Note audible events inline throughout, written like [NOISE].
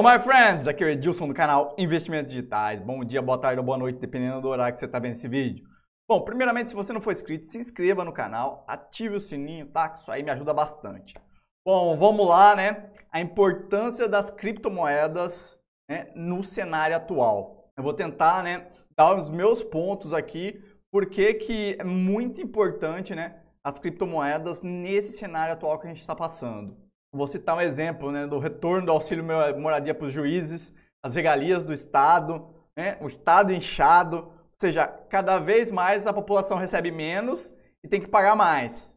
Hello, my friends! Aqui é o Edilson do canal Investimentos Digitais. Bom dia, boa tarde ou boa noite, dependendo do horário que você está vendo esse vídeo. Bom, primeiramente, se você não for inscrito, se inscreva no canal, ative o sininho, tá? Que isso aí me ajuda bastante. Bom, vamos lá, né? A importância das criptomoedas né, no cenário atual. Eu vou tentar, né, dar os meus pontos aqui, porque que é muito importante, né, as criptomoedas nesse cenário atual que a gente está passando. Vou citar um exemplo né, do retorno do auxílio moradia para os juízes, as regalias do Estado, né, o Estado inchado. Ou seja, cada vez mais a população recebe menos e tem que pagar mais.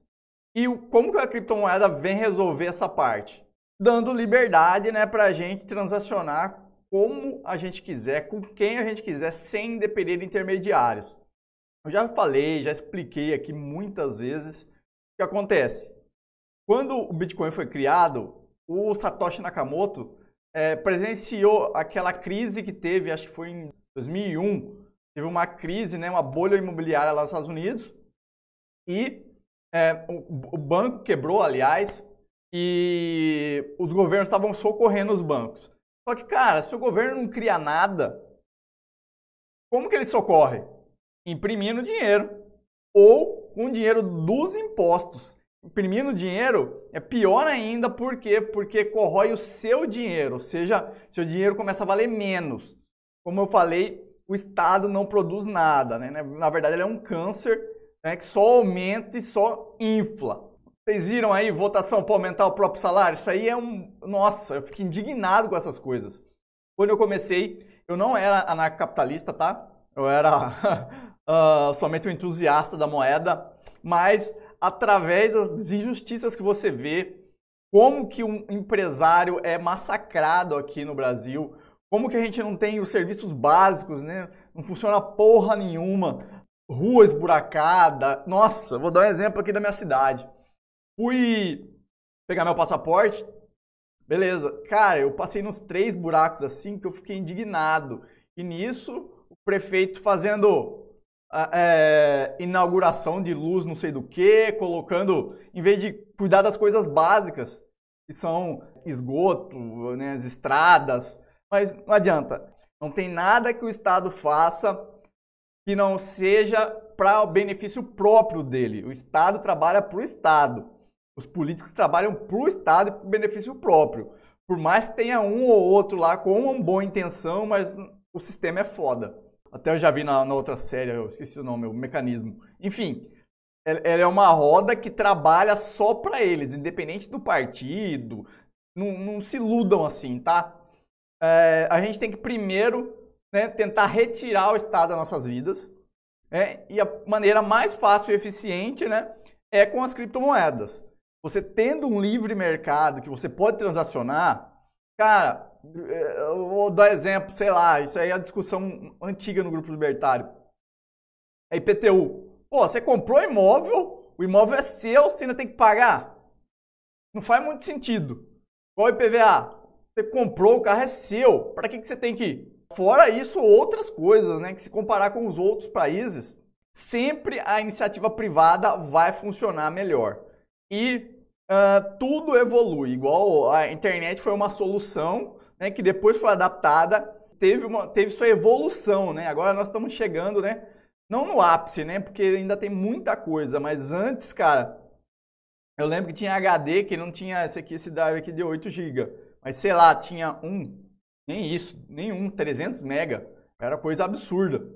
E como que a criptomoeda vem resolver essa parte? Dando liberdade né, para a gente transacionar como a gente quiser, com quem a gente quiser, sem depender de intermediários. Eu já falei, já expliquei aqui muitas vezes o que acontece. Quando o Bitcoin foi criado, o Satoshi Nakamoto é, presenciou aquela crise que teve, acho que foi em 2001, teve uma crise, né, uma bolha imobiliária lá nos Estados Unidos e é, o, o banco quebrou, aliás, e os governos estavam socorrendo os bancos. Só que, cara, se o governo não cria nada, como que ele socorre? Imprimindo dinheiro ou com dinheiro dos impostos imprimindo dinheiro é pior ainda, porque Porque corrói o seu dinheiro, ou seja, seu dinheiro começa a valer menos. Como eu falei, o Estado não produz nada, né? Na verdade, ele é um câncer né, que só aumenta e só infla. Vocês viram aí votação para aumentar o próprio salário? Isso aí é um. Nossa, eu fico indignado com essas coisas. Quando eu comecei, eu não era anarcocapitalista, tá? Eu era uh, [LAUGHS] somente um entusiasta da moeda, mas através das injustiças que você vê, como que um empresário é massacrado aqui no Brasil, como que a gente não tem os serviços básicos, né? Não funciona porra nenhuma, rua esburacada. Nossa, vou dar um exemplo aqui da minha cidade. Fui pegar meu passaporte, beleza. Cara, eu passei nos três buracos assim que eu fiquei indignado. E nisso, o prefeito fazendo é, inauguração de luz não sei do que, colocando, em vez de cuidar das coisas básicas, que são esgoto, né, as estradas, mas não adianta. Não tem nada que o Estado faça que não seja para o benefício próprio dele. O Estado trabalha para o Estado. Os políticos trabalham para o Estado e para o benefício próprio. Por mais que tenha um ou outro lá com uma boa intenção, mas o sistema é foda. Até eu já vi na, na outra série, eu esqueci o nome, o mecanismo. Enfim, ela é uma roda que trabalha só para eles, independente do partido. Não, não se iludam assim, tá? É, a gente tem que primeiro né, tentar retirar o Estado das nossas vidas. Né? E a maneira mais fácil e eficiente né, é com as criptomoedas. Você tendo um livre mercado que você pode transacionar, cara, eu vou dar exemplo, sei lá, isso aí é a discussão antiga no grupo libertário. É IPTU. Pô, você comprou imóvel, o imóvel é seu, você ainda tem que pagar. Não faz muito sentido. Qual IPVA? Você comprou, o carro é seu. Para que, que você tem que ir? Fora isso, outras coisas, né? Que se comparar com os outros países, sempre a iniciativa privada vai funcionar melhor. E uh, tudo evolui. Igual a internet foi uma solução né, que depois foi adaptada, teve, uma, teve sua evolução, né? Agora nós estamos chegando, né? Não no ápice, né? Porque ainda tem muita coisa, mas antes, cara, eu lembro que tinha HD que não tinha esse aqui, esse drive aqui de 8 GB, mas sei lá, tinha um, nem isso, nenhum, 300 mega, era coisa absurda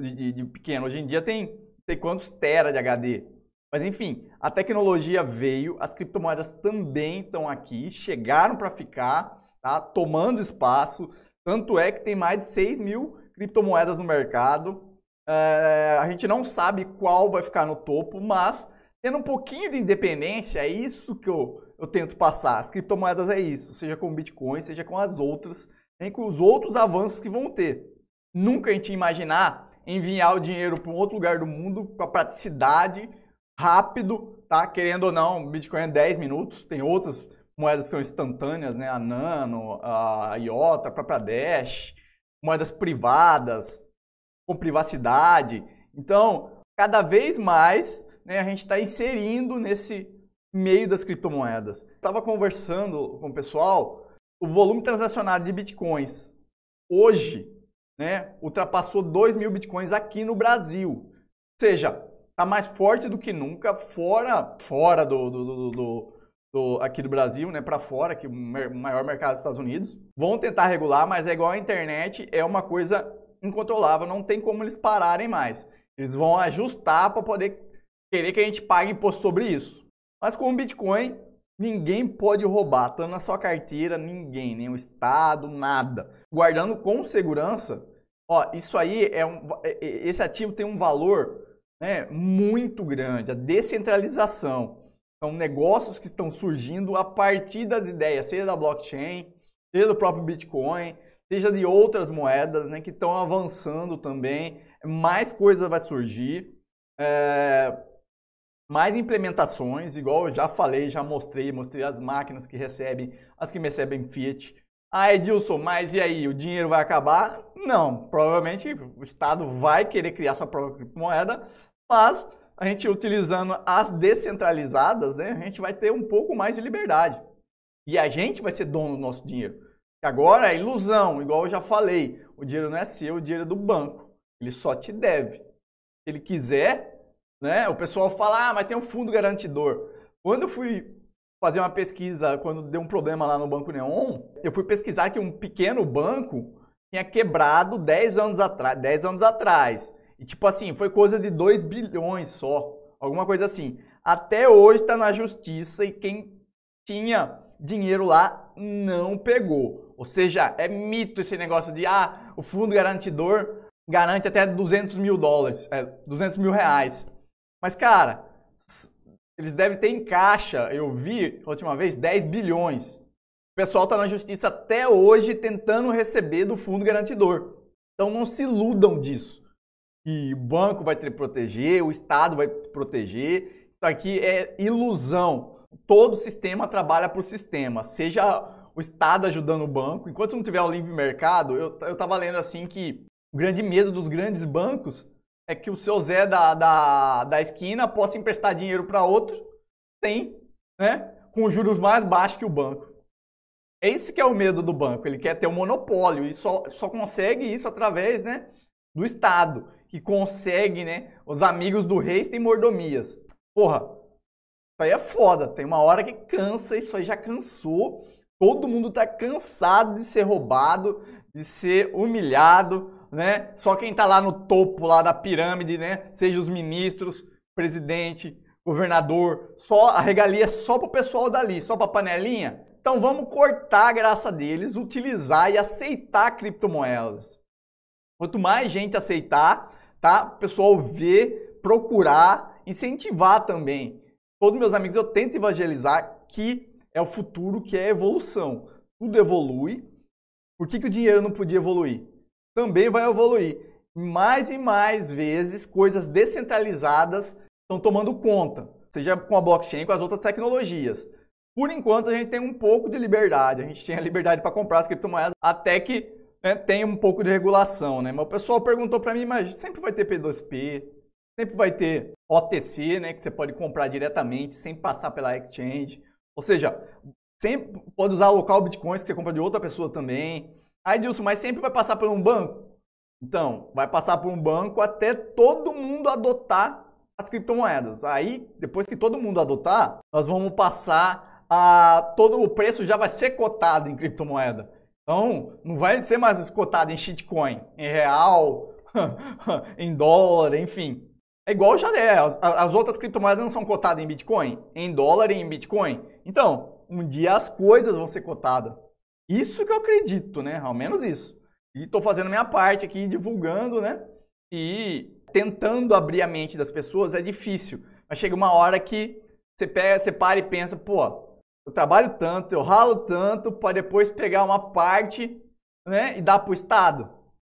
de, de, de pequeno. Hoje em dia tem tem quantos tera de HD. Mas enfim, a tecnologia veio, as criptomoedas também estão aqui, chegaram para ficar tá? Tomando espaço. Tanto é que tem mais de 6 mil criptomoedas no mercado. É, a gente não sabe qual vai ficar no topo, mas tendo um pouquinho de independência, é isso que eu, eu tento passar. As criptomoedas é isso, seja com o Bitcoin, seja com as outras, nem com os outros avanços que vão ter. Nunca a gente imaginar enviar o dinheiro para um outro lugar do mundo com a praticidade, rápido, tá? Querendo ou não, Bitcoin é 10 minutos, tem outras moedas que são instantâneas, né? A Nano, a IOTA, a própria Dash, moedas privadas, com privacidade. Então, cada vez mais né, a gente está inserindo nesse meio das criptomoedas. Estava conversando com o pessoal, o volume transacionado de bitcoins hoje né, ultrapassou 2 mil bitcoins aqui no Brasil. Ou seja, está mais forte do que nunca, fora, fora do, do, do, do do, aqui do Brasil, né, para fora, que é o maior mercado dos Estados Unidos. Vão tentar regular, mas é igual a internet, é uma coisa incontrolável, não tem como eles pararem mais. Eles vão ajustar para poder querer que a gente pague imposto sobre isso. Mas com o Bitcoin, ninguém pode roubar, tanto tá na sua carteira, ninguém, nem o Estado, nada. Guardando com segurança, ó, isso aí é um, é, é, esse ativo tem um valor né, muito grande, a descentralização. São negócios que estão surgindo a partir das ideias, seja da blockchain, seja do próprio Bitcoin, seja de outras moedas né, que estão avançando também. Mais coisas vai surgir, é, mais implementações, igual eu já falei, já mostrei, mostrei as máquinas que recebem, as que recebem Fiat. Ah, Edilson, mas e aí, o dinheiro vai acabar? Não, provavelmente o Estado vai querer criar sua própria criptomoeda, mas a gente utilizando as descentralizadas, né, a gente vai ter um pouco mais de liberdade. E a gente vai ser dono do nosso dinheiro. E agora é ilusão, igual eu já falei. O dinheiro não é seu, o dinheiro é do banco. Ele só te deve. Se ele quiser, né? O pessoal fala, ah, mas tem um fundo garantidor. Quando eu fui fazer uma pesquisa, quando deu um problema lá no Banco Neon, eu fui pesquisar que um pequeno banco tinha quebrado 10 anos atrás. 10 anos atrás. E tipo assim, foi coisa de 2 bilhões só. Alguma coisa assim. Até hoje está na justiça e quem tinha dinheiro lá não pegou. Ou seja, é mito esse negócio de ah, o fundo garantidor garante até 200 mil dólares, é, 200 mil reais. Mas cara, eles devem ter em caixa, eu vi a última vez, 10 bilhões. O pessoal está na justiça até hoje tentando receber do fundo garantidor. Então não se iludam disso que o banco vai te proteger, o Estado vai te proteger. Isso aqui é ilusão. Todo sistema trabalha para o sistema, seja o Estado ajudando o banco. Enquanto não tiver o livre mercado, eu estava lendo assim que o grande medo dos grandes bancos é que o seu Zé da, da, da esquina possa emprestar dinheiro para outro sem, né, com juros mais baixos que o banco. É isso que é o medo do banco, ele quer ter o um monopólio e só, só consegue isso através né, do Estado que consegue, né? Os amigos do rei têm mordomias. Porra, isso aí é foda. Tem uma hora que cansa, isso aí já cansou. Todo mundo tá cansado de ser roubado, de ser humilhado, né? Só quem tá lá no topo lá da pirâmide, né? Seja os ministros, presidente, governador, só a regalia é só pro pessoal dali, só pra panelinha. Então vamos cortar a graça deles, utilizar e aceitar criptomoedas. Quanto mais gente aceitar, tá? O pessoal ver, procurar, incentivar também. Todos meus amigos eu tento evangelizar que é o futuro, que é a evolução. Tudo evolui. Por que, que o dinheiro não podia evoluir? Também vai evoluir. Mais e mais vezes, coisas descentralizadas estão tomando conta, seja com a blockchain, com as outras tecnologias. Por enquanto, a gente tem um pouco de liberdade. A gente tinha liberdade para comprar as criptomoedas até que né, tem um pouco de regulação, né? Mas o pessoal perguntou para mim, mas sempre vai ter P2P, sempre vai ter OTC, né, que você pode comprar diretamente sem passar pela exchange. Ou seja, sempre pode usar local bitcoins que você compra de outra pessoa também. Aí, Dilson, mas sempre vai passar por um banco? Então, vai passar por um banco até todo mundo adotar as criptomoedas. Aí, depois que todo mundo adotar, nós vamos passar a todo o preço já vai ser cotado em criptomoeda. Então, não vai ser mais cotado em shitcoin, em real, [LAUGHS] em dólar, enfim. É igual já é. As, as, outras criptomoedas não são cotadas em Bitcoin, em dólar e em Bitcoin. Então, um dia as coisas vão ser cotadas. Isso que eu acredito, né? Ao menos isso. E estou fazendo minha parte aqui, divulgando, né? E tentando abrir a mente das pessoas é difícil. Mas chega uma hora que você pega, você para e pensa, pô, eu trabalho tanto, eu ralo tanto para depois pegar uma parte né, e dar para o Estado.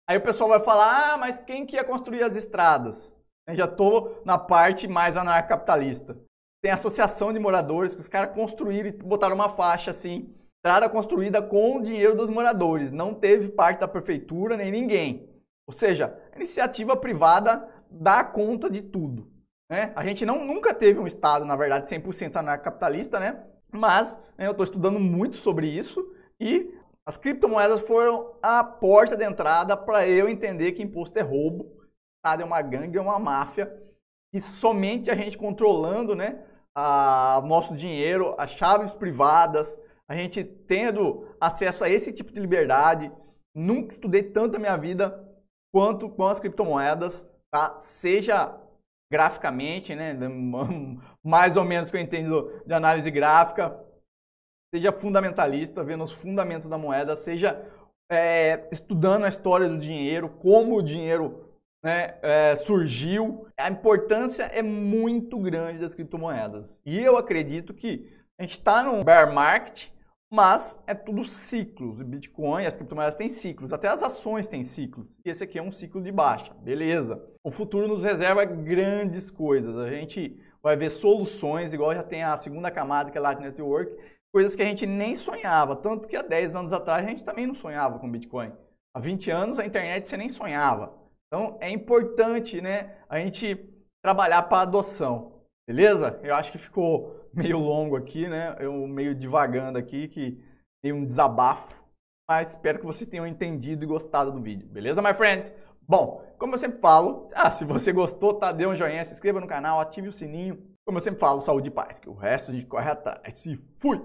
Aí o pessoal vai falar, ah, mas quem que ia construir as estradas? Eu já estou na parte mais anarcapitalista. Tem associação de moradores que os caras construíram e botaram uma faixa assim, estrada construída com o dinheiro dos moradores. Não teve parte da prefeitura nem ninguém. Ou seja, a iniciativa privada dá conta de tudo. Né? A gente não, nunca teve um Estado, na verdade, 100% anarcapitalista, né? Mas né, eu estou estudando muito sobre isso e as criptomoedas foram a porta de entrada para eu entender que imposto é roubo, tá? é uma gangue, é uma máfia. E somente a gente controlando né, a, nosso dinheiro, as chaves privadas, a gente tendo acesso a esse tipo de liberdade. Nunca estudei tanto a minha vida quanto com as criptomoedas, tá? Seja graficamente, né? [LAUGHS] mais ou menos que eu entendo de análise gráfica, seja fundamentalista, vendo os fundamentos da moeda, seja é, estudando a história do dinheiro, como o dinheiro né, é, surgiu. A importância é muito grande das criptomoedas. E eu acredito que a gente está num bear market, mas é tudo ciclos. Bitcoin, as criptomoedas têm ciclos, até as ações têm ciclos. E esse aqui é um ciclo de baixa, beleza. O futuro nos reserva grandes coisas. A gente vai ver soluções, igual já tem a segunda camada que é a Light Network, coisas que a gente nem sonhava. Tanto que há 10 anos atrás a gente também não sonhava com Bitcoin. Há 20 anos a internet você nem sonhava. Então é importante né, a gente trabalhar para a adoção. Beleza? Eu acho que ficou [LAUGHS] meio longo aqui, né? Eu meio divagando aqui, que tem um desabafo. Mas espero que vocês tenham entendido e gostado do vídeo. Beleza, my friends? Bom, como eu sempre falo, ah, se você gostou, tá, dê um joinha, se inscreva no canal, ative o sininho. Como eu sempre falo, saúde e paz, que o resto a gente corre atrás. E fui!